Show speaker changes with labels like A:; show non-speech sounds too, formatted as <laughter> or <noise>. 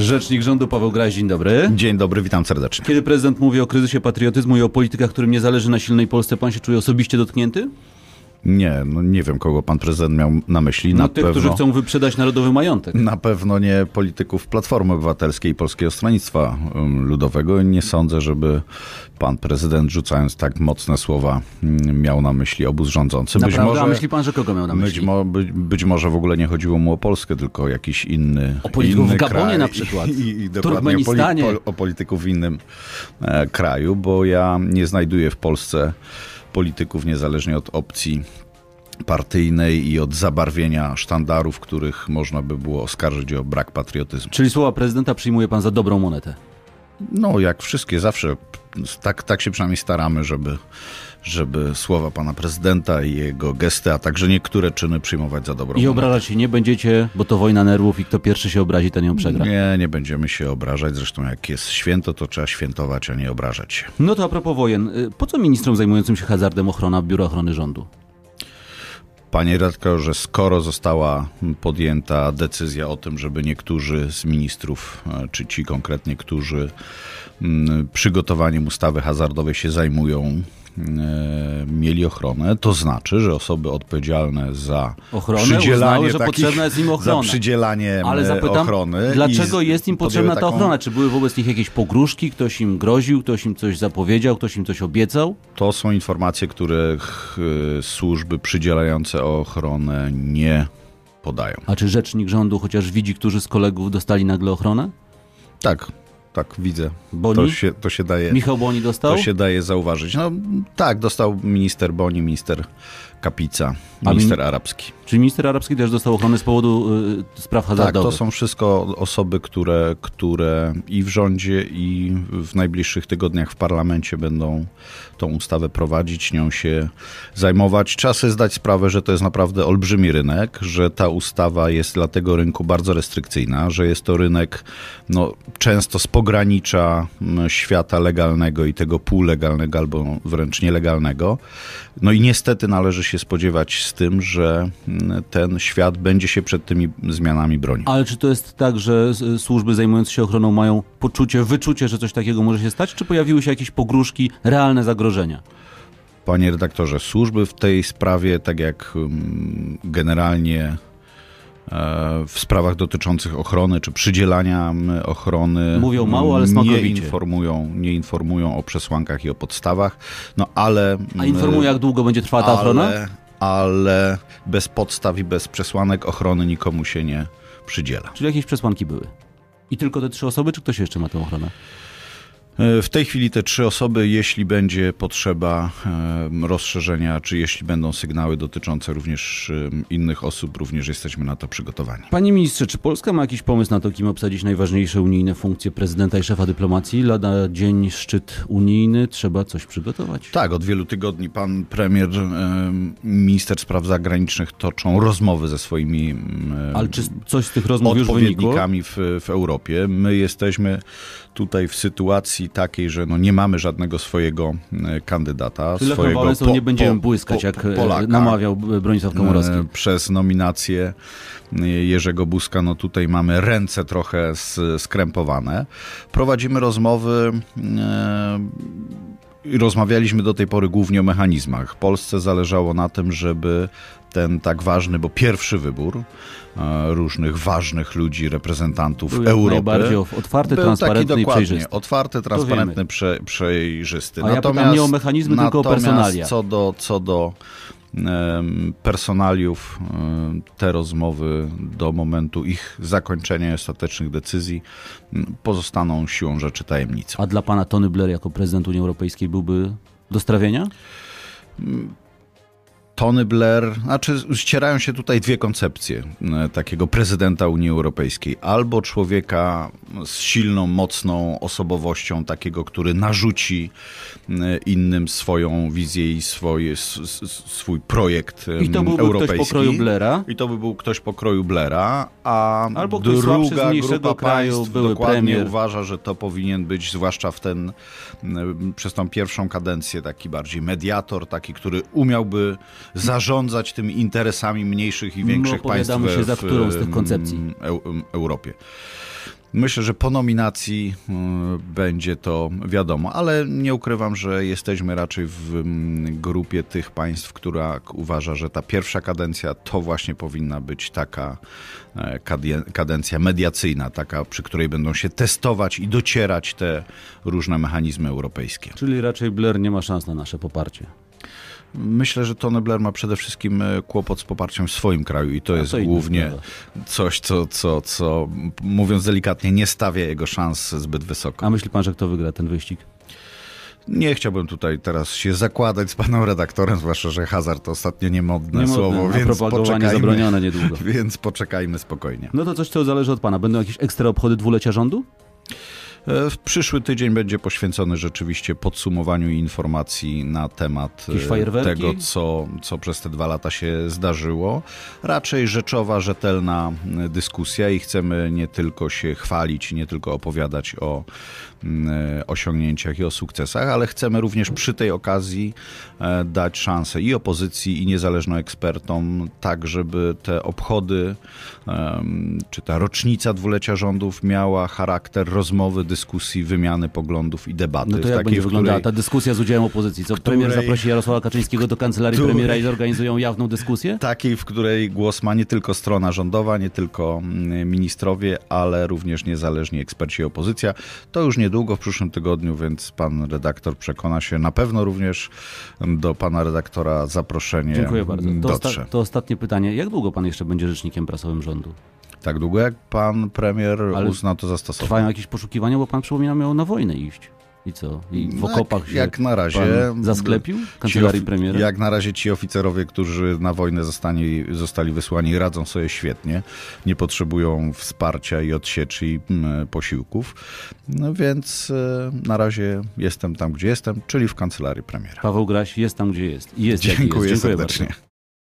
A: Rzecznik rządu Paweł Graj, dzień dobry. Dzień dobry, witam serdecznie. Kiedy prezydent mówi o kryzysie patriotyzmu i o politykach, którym nie zależy na silnej Polsce, pan się czuje osobiście dotknięty?
B: Nie, no nie wiem, kogo pan prezydent miał na myśli. No tych, pewno, którzy chcą wyprzedać narodowy majątek. Na pewno nie polityków Platformy Obywatelskiej i Polskiego Stronnictwa um, Ludowego. Nie sądzę, żeby pan prezydent, rzucając tak mocne słowa, mm, miał na myśli obóz rządzący. Być może, a myśli pan, że kogo miał na myśli? Być, mo, być, być, może w ogóle nie chodziło mu o Polskę, tylko o jakiś inny O polityków inny w Gabonie na przykład, <laughs> i, i, i Turkmenistanie. O, poli, o, polityków w innym e, kraju, bo ja nie znajduję w Polsce polityków, niezależnie od opcji partyjnej i od zabarwienia sztandarów, których można by było oskarżyć o brak patriotyzmu. Czyli słowa prezydenta przyjmuje pan za dobrą monetę? No, jak wszystkie, zawsze tak, tak się przynajmniej staramy, żeby, żeby słowa pana prezydenta i jego gesty, a także niektóre czyny przyjmować za dobrą. I obrażać się nie będziecie, bo to wojna nerwów i kto pierwszy się obrazi, ten ją przegra. Nie, nie będziemy się obrażać. Zresztą jak jest święto, to trzeba świętować, a nie obrażać się.
A: No to a propos wojen. Y, po co ministrom zajmującym się hazardem ochrona Biura Ochrony Rządu?
B: Panie że skoro została podjęta decyzja o tym, żeby niektórzy z ministrów, e, czy ci konkretnie, którzy mm, przygotowaniem ustawy hazardowej się zajmują, E, mieli ochronę, to znaczy, że osoby odpowiedzialne za ochronę uznały, że takich, potrzebna jest im ochrona. Za przydzielanie Ale e, zapytam, ochrony. Dlaczego jest im potrzebna ta taką... ochrona?
A: Czy były wobec nich jakieś pogróżki? Ktoś im groził, ktoś im coś zapowiedział, ktoś
B: im coś obiecał? To są informacje, których e, służby przydzielające ochronę nie podają. A czy rzecznik rządu chociaż widzi, którzy z kolegów dostali nagle ochronę? Tak, tak widzę. Boni? To się, to się daje. Michał Boni dostał? To się daje zauważyć. No tak, dostał minister Boni, minister Kapica, minister mi... arabski. Czyli minister arabski też dostał ochronę z powodu y, spraw hazardowych. Tak, to są wszystko osoby, które, które i w rządzie, i w najbliższych tygodniach w parlamencie będą tą ustawę prowadzić, nią się zajmować. Trzeba sobie zdać sprawę, że to jest naprawdę olbrzymi rynek, że ta ustawa jest dla tego rynku bardzo restrykcyjna, że jest to rynek no, często z pogranicza świata legalnego i tego półlegalnego albo wręcz nielegalnego. No i niestety należy się spodziewać z tym, że ten świat będzie się przed tymi zmianami bronił.
A: Ale czy to jest tak, że służby zajmujące się ochroną mają poczucie, wyczucie, że coś takiego może się stać, czy pojawiły się jakieś pogróżki,
B: realne zagrożenia? Panie redaktorze, służby w tej sprawie, tak jak mm, generalnie e, w sprawach dotyczących ochrony czy przydzielania mm, ochrony. Mówią mało, ale mm, smakowicie. Nie informują, nie informują o przesłankach i o podstawach, no ale... A informują, jak długo będzie trwała ta ale, ochrona? ale bez podstaw i bez przesłanek ochrony nikomu się nie przydziela. Czyli jakieś przesłanki były? I tylko te trzy osoby, czy ktoś jeszcze ma tę ochronę? E, w tej chwili te trzy osoby, jeśli będzie potrzeba rozszerzenia, czy jeśli będą sygnały dotyczące również innych osób, również jesteśmy na to przygotowani.
A: Panie ministrze, czy Polska ma jakiś pomysł na to, kim obsadzić najważniejsze unijne funkcje prezydenta i szefa dyplomacji? Lada dzień szczyt unijny, trzeba coś przygotować.
B: Tak, od wielu tygodni pan premier, minister spraw zagranicznych toczą rozmowy ze swoimi Ale czy coś z tych rozmów odpowiednikami już w, w Europie. My jesteśmy tutaj w sytuacji, sytuacji takiej, że no nie mamy żadnego swojego e, kandydata. Lech swojego Wałęsą po, nie będziemy po, błyskać, po, jak e, Polaka, namawiał Bronisław e, Komorowski. Przez nominację Jerzego Buzka, no tutaj mamy ręce trochę skrępowane. Prowadzimy rozmowy rozmawialiśmy do tej pory głównie o mechanizmach. Polsce zależało na tym, żeby ten tak ważny, bo pierwszy wybór e, różnych ważnych ludzi, reprezentantów był Europy. otwarty, był transparentny taki, i przejrzysty. Otwarty, transparentny, przejrzysty. A natomiast, ja pytam nie o mechanizmy, tylko o personalia. Co do, co do personaliów te rozmowy do momentu ich zakończenia ostatecznych decyzji pozostaną siłą rzeczy tajemnicą. A dla pana Tony Blair jako prezydent Unii Europejskiej byłby do strawienia? Tony Blair, znaczy ścierają się tutaj dwie koncepcje takiego prezydenta Unii Europejskiej. Albo człowieka z silną, mocną osobowością, takiego, który narzuci e, innym swoją wizję i swoje, swój projekt I to byłby europejski. ktoś pokroju Blera. I to by był ktoś pokroju Blera, a Albo druga grupa kraju państw dokładnie premier. uważa, że to powinien być, zwłaszcza w ten, przez tą pierwszą kadencję, taki bardziej mediator, taki, który umiałby zarządzać tymi interesami mniejszych i większych no, My państw się w, za którą z tych koncepcji. Europie. Myślę, że po nominacji mm, będzie to wiadomo, ale nie ukrywam, że jesteśmy raczej w mm, grupie tych państw, która uważa, że ta pierwsza kadencja to właśnie powinna być taka e, kadencja mediacyjna, taka, przy której będą się testować i docierać te różne mechanizmy europejskie. Czyli raczej Blair nie ma szans na nasze poparcie. Myślę, że Tony Blair ma przede wszystkim e, kłopot z poparciem w swoim kraju i to, jest głównie coś, co, co, co, mówiąc delikatnie, nie stawia jego szans zbyt wysoko. A myśli pan, że kto wygra ten wyścig? Nie chciałbym tutaj teraz się zakładać z panem redaktorem, zwłaszcza, że hazard to ostatnio niemodne, niemodne słowo, więc poczekajmy, zabronione niedługo. <laughs> Więc poczekajmy spokojnie. No to coś, co zależy od pana. Będą jakieś ekstra obchody dwulecia rządu? E, w przyszły tydzień będzie poświęcony rzeczywiście podsumowaniu informacji na temat e, tego, co, co przez te dwa lata się zdarzyło. Raczej rzeczowa, rzetelna dyskusja i chcemy nie tylko się chwalić, nie tylko opowiadać o e, osiągnięciach i o sukcesach, ale chcemy również przy tej okazji dać szansę i opozycji, i niezależnym ekspertom, tak żeby te obchody, czy ta rocznica dwulecia rządów miała charakter rozmowy, dyskusji, dyskusji, wymiany poglądów i debaty. No to jak będzie wyglądała ta
A: dyskusja z udziałem opozycji? Co której... premier zaprosi Jarosława Kaczyńskiego do kancelarii której... premiera i
B: zorganizują jawną dyskusję? Takiej, w której głos ma nie tylko strona rządowa, nie tylko mm, ministrowie, ale również niezależni eksperci i opozycja. To już niedługo w przyszłym tygodniu, więc pan redaktor przekona się na pewno również do pana redaktora zaproszenie. Dziękuję bardzo. To, osta
A: to ostatnie pytanie. Jak długo pan jeszcze będzie rzecznikiem prasowym rządu? Tak długo jak pan premier Ale uzna to
B: za stosowne. Trwają jakieś poszukiwania, bo pan przypomina miał na wojnę iść. I co? I w no, okopach jak, się jak na razie zasklepił kancelarii premiera? Jak na razie ci oficerowie, którzy na wojnę zostali, zostali wysłani, radzą sobie świetnie. Nie potrzebują wsparcia i odsieczy i mm, posiłków. No więc e, na razie jestem tam, gdzie jestem, czyli w kancelarii premiera. Paweł Graś jest tam, gdzie jest. jest Dziękuję, jest. Dziękuję serdecznie. Bardzo.